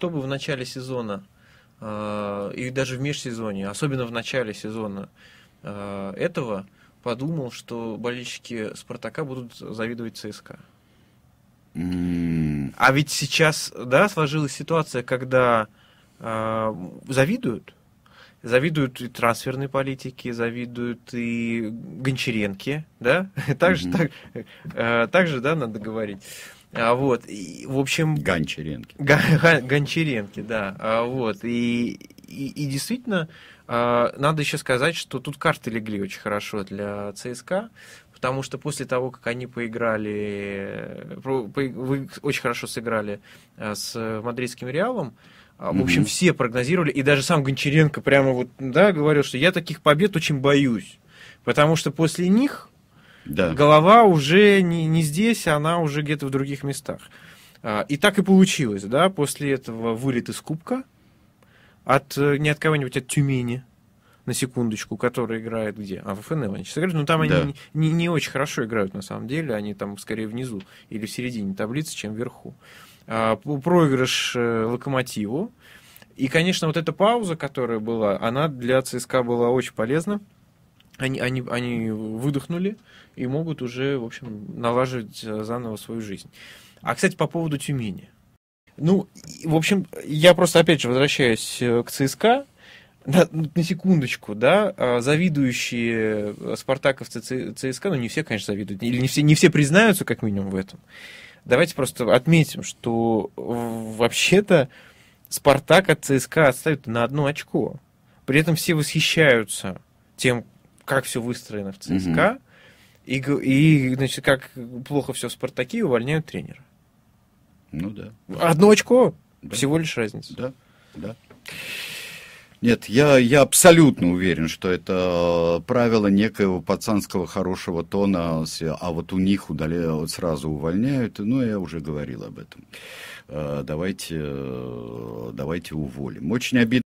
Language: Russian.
кто бы в начале сезона э, и даже в межсезонье, особенно в начале сезона э, этого, подумал, что болельщики Спартака будут завидовать ЦСКА. А ведь сейчас, да, сложилась ситуация, когда э, завидуют. Завидуют и трансферные политики, завидуют и Гончаренке, да? Также, mm-hmm. так, э, также, да, надо говорить. А вот, и, в общем... Гончаренки. Гончаренки, да. А, вот, и, и, и действительно, а, надо еще сказать, что тут карты легли очень хорошо для ЦСКА, потому что после того, как они поиграли, по, по, очень хорошо сыграли а, с мадридским Реалом, а, в общем, mm-hmm. все прогнозировали, и даже сам Гончаренко прямо вот, да, говорил, что я таких побед очень боюсь, потому что после них да. Голова уже не, не здесь, она уже где-то в других местах. А, и так и получилось, да, после этого вылет из кубка от, э, не от кого-нибудь, от Тюмени, на секундочку, который играет где? А в ФНЛ ну, они сейчас играют, но там да. они не, не, не очень хорошо играют на самом деле, они там скорее внизу или в середине таблицы, чем вверху. А, проигрыш э, Локомотиву, и, конечно, вот эта пауза, которая была, она для ЦСКА была очень полезна, они, они, они выдохнули и могут уже, в общем, налаживать э, заново свою жизнь. А, кстати, по поводу Тюмени. Ну, в общем, я просто, опять же, возвращаюсь э, к ЦСКА. На, ну, на секундочку, да, а завидующие э, спартаковцы ЦСКА, ну, не все, конечно, завидуют, или не все, не все признаются, как минимум, в этом. Давайте просто отметим, что вообще-то Спартак от ЦСКА отстает на одно очко. При этом все восхищаются тем, как все выстроено в ЦСКА, и, и, значит, как плохо все в Спартаке, увольняют тренера. Ну да. Одно очко, да. всего лишь разница. Да, да. Нет, я, я абсолютно уверен, что это правило некоего пацанского хорошего тона, а вот у них удаля, сразу увольняют, ну, я уже говорил об этом. Э, давайте, э, давайте уволим. Очень обидно.